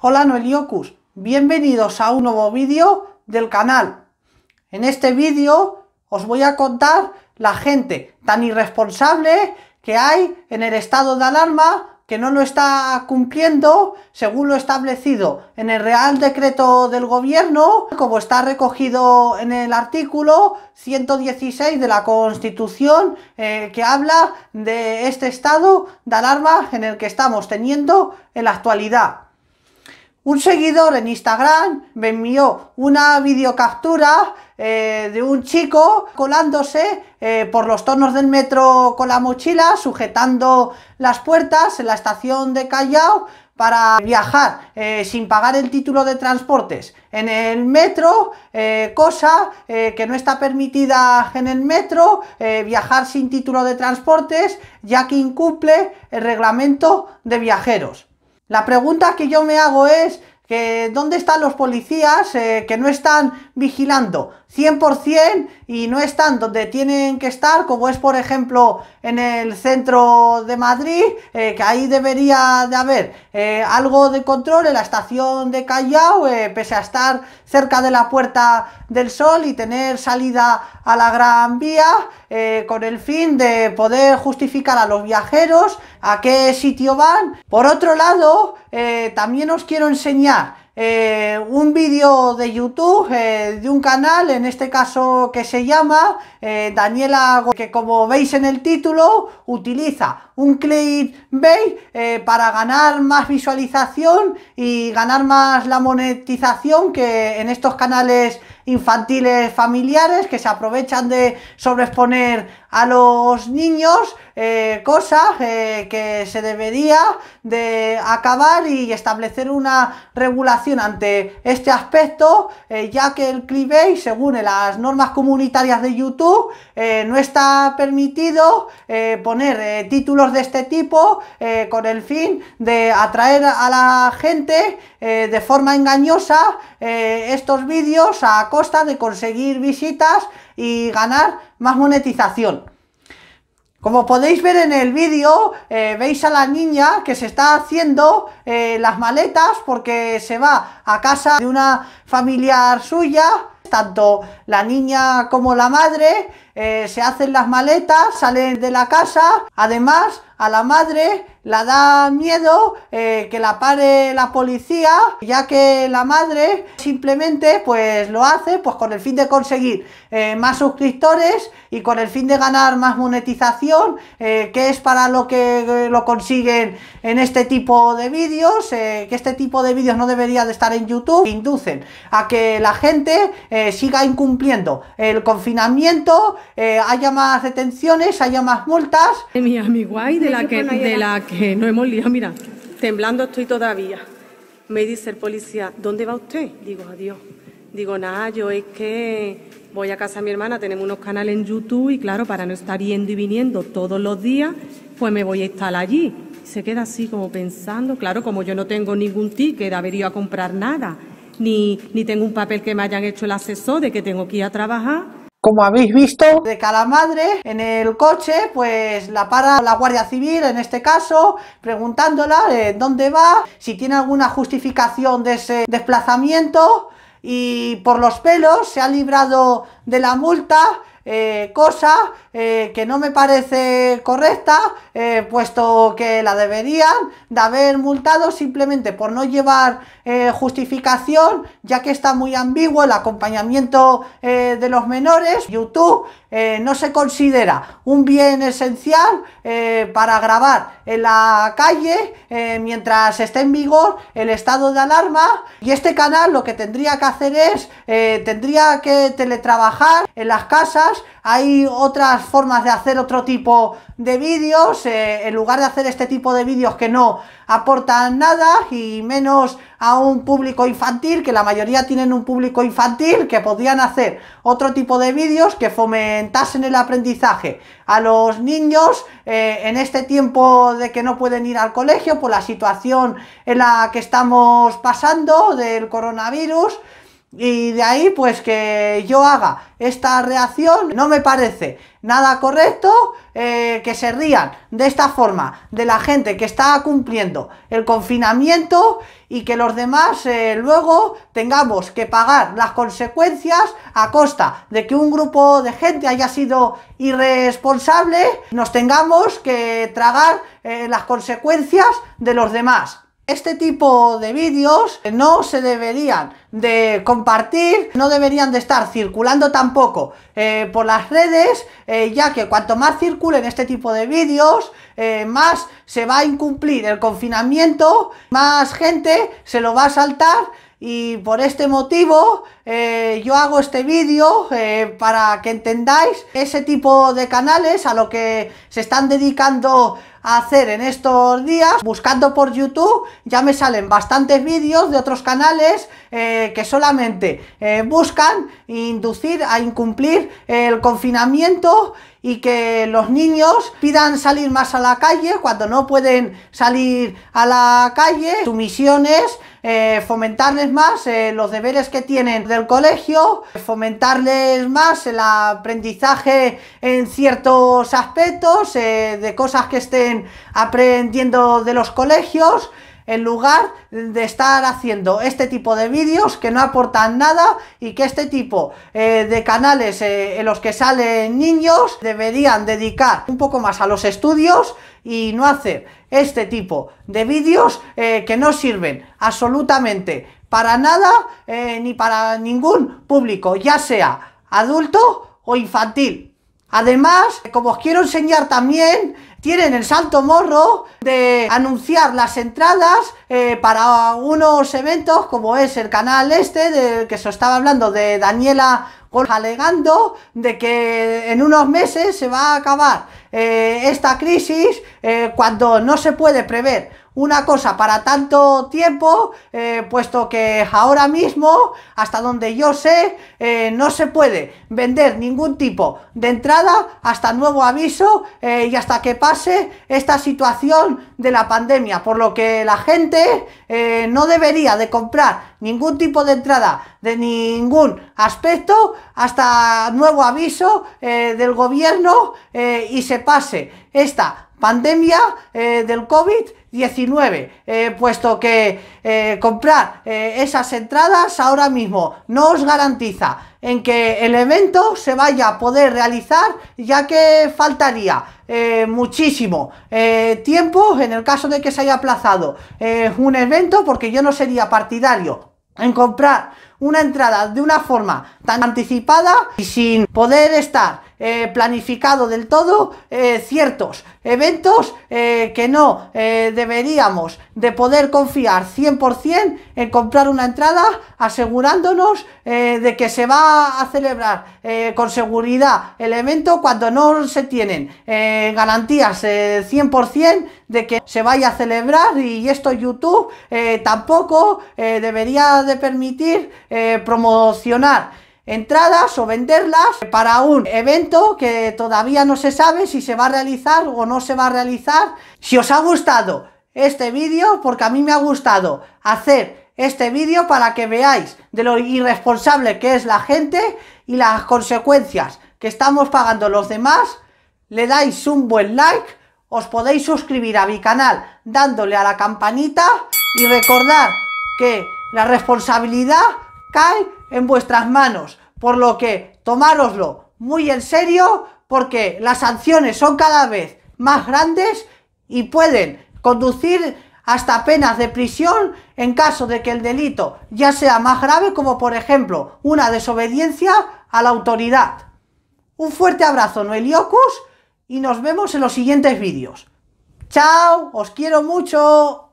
Hola Noeliocus, bienvenidos a un nuevo vídeo del canal. En este vídeo os voy a contar la gente tan irresponsable que hay en el estado de alarma que no lo está cumpliendo según lo establecido en el Real Decreto del Gobierno, como está recogido en el artículo 116 de la Constitución eh, que habla de este estado de alarma en el que estamos teniendo en la actualidad. Un seguidor en Instagram me envió una videocaptura eh, de un chico colándose eh, por los tornos del metro con la mochila, sujetando las puertas en la estación de Callao para viajar eh, sin pagar el título de transportes en el metro, cosa que no está permitida en el metro, viajar sin título de transportes, ya que incumple el reglamento de viajeros. La pregunta que yo me hago es, que ¿dónde están los policías eh, que no están vigilando? 100% y no están donde tienen que estar, como es por ejemplo en el centro de Madrid, eh, que ahí debería de haber eh, algo de control en la estación de Callao, eh, pese a estar cerca de la Puerta del Sol y tener salida a la Gran Vía, con el fin de poder justificar a los viajeros a qué sitio van. Por otro lado, también os quiero enseñar eh, un vídeo de YouTube eh, de un canal, en este caso que se llama eh, Daniela, que como veis en el título, utiliza un clickbait para ganar más visualización y ganar más la monetización que en estos canales infantiles familiares que se aprovechan de sobreexponer a los niños, eh, cosas eh, que se debería de acabar y establecer una regulación ante este aspecto, eh, ya que el clickbait, según las normas comunitarias de YouTube, no está permitido poner títulos de este tipo con el fin de atraer a la gente de forma engañosa estos vídeos a costa de conseguir visitas y ganar más monetización. Como podéis ver en el vídeo, eh, veis a la niña que se está haciendo eh, las maletas porque se va a casa de una familiar suya, tanto la niña como la madre, eh, se hacen las maletas, salen de la casa, además a la madre la da miedo eh, que la pare la policía, ya que la madre simplemente pues lo hace pues con el fin de conseguir eh, más suscriptores y con el fin de ganar más monetización, que es para lo que lo consiguen en este tipo de vídeos, que este tipo de vídeos no debería de estar en YouTube, inducen a que la gente siga incumpliendo el confinamiento eh, haya más detenciones, haya más multas. Mi guay de la que, de la que no hemos liado, mira, temblando estoy todavía. Me dice el policía, ¿dónde va usted? Digo, adiós. Digo, nada, yo es que voy a casa de mi hermana, tenemos unos canales en YouTube y claro, para no estar yendo y viniendo todos los días, pues me voy a instalar allí. Se queda así como pensando, claro, como yo no tengo ningún ticket, haber ido a comprar nada, ni, ni tengo un papel que me hayan hecho el asesor de que tengo que ir a trabajar, como habéis visto. De madre, en el coche, pues la para la Guardia Civil, en este caso, preguntándola eh, dónde va, si tiene alguna justificación de ese desplazamiento y por los pelos se ha librado de la multa, eh, cosa eh, que no me parece correcta, eh, puesto que la deberían de haber multado simplemente por no llevar eh, justificación, ya que está muy ambiguo el acompañamiento de los menores. YouTube no se considera un bien esencial para grabar en la calle mientras esté en vigor el estado de alarma y este canal lo que tendría que hacer es, tendría que teletrabajar en las casas, hay otras formas de hacer otro tipo de vídeos, eh, en lugar de hacer este tipo de vídeos que no aportan nada y menos a un público infantil, que la mayoría tienen un público infantil, que podrían hacer otro tipo de vídeos que fomentasen el aprendizaje a los niños eh, en este tiempo de que no pueden ir al colegio por la situación en la que estamos pasando del coronavirus. Y de ahí pues que yo haga esta reacción no me parece nada correcto eh, que se rían de esta forma de la gente que está cumpliendo el confinamiento y que los demás eh, luego tengamos que pagar las consecuencias a costa de que un grupo de gente haya sido irresponsable, nos tengamos que tragar eh, las consecuencias de los demás. Este tipo de vídeos no se deberían de compartir, no deberían de estar circulando tampoco eh, por las redes, eh, ya que cuanto más circulen este tipo de vídeos, eh, más se va a incumplir el confinamiento, más gente se lo va a saltar y por este motivo yo hago este vídeo para que entendáis ese tipo de canales a lo que se están dedicando hacer en estos días. Buscando por YouTube ya me salen bastantes vídeos de otros canales eh, que solamente eh, buscan inducir a incumplir el confinamiento y que los niños pidan salir más a la calle cuando no pueden salir a la calle, sumisiones, eh, fomentarles más eh, los deberes que tienen del colegio, fomentarles más el aprendizaje en ciertos aspectos eh, de cosas que estén aprendiendo de los colegios, en lugar de estar haciendo este tipo de vídeos que no aportan nada y que este tipo eh, de canales eh, en los que salen niños deberían dedicar un poco más a los estudios y no hacer este tipo de vídeos eh, que no sirven absolutamente para nada ni para ningún público, ya sea adulto o infantil. Además, como os quiero enseñar también, tienen el salto morro de anunciar las entradas eh, para unos eventos como es el canal este del que se estaba hablando de Daniela alegando de que en unos meses se va a acabar eh, esta crisis eh, cuando no se puede prever una cosa para tanto tiempo, eh, puesto que ahora mismo, hasta donde yo sé, no se puede vender ningún tipo de entrada hasta nuevo aviso y hasta que pase esta situación de la pandemia, por lo que la gente eh, no debería de comprar ningún tipo de entrada de ningún aspecto hasta nuevo aviso eh, del gobierno eh, y se pase esta pandemia eh, del COVID-19, eh, puesto que eh, comprar esas entradas ahora mismo no os garantiza en que el evento se vaya a poder realizar, ya que faltaría muchísimo tiempo en el caso de que se haya aplazado un evento, porque yo no sería partidario en comprar una entrada de una forma tan anticipada y sin poder estar eh, planificado del todo eh, ciertos eventos eh, que no deberíamos de poder confiar 100% en comprar una entrada asegurándonos de que se va a celebrar con seguridad el evento cuando no se tienen garantías 100% de que se vaya a celebrar y esto YouTube tampoco debería de permitir promocionar entradas o venderlas para un evento que todavía no se sabe si se va a realizar o no se va a realizar. Si os ha gustado este vídeo, porque a mí me ha gustado hacer este vídeo para que veáis de lo irresponsable que es la gente y las consecuencias que estamos pagando los demás, le dais un buen like, os podéis suscribir a mi canal dándole a la campanita y recordar que la responsabilidad cae en vuestras manos. Por lo que tomároslo muy en serio porque las sanciones son cada vez más grandes y pueden conducir hasta penas de prisión en caso de que el delito ya sea más grave como por ejemplo una desobediencia a la autoridad. Un fuerte abrazo Noeliocus y nos vemos en los siguientes vídeos. ¡Chao! ¡Os quiero mucho!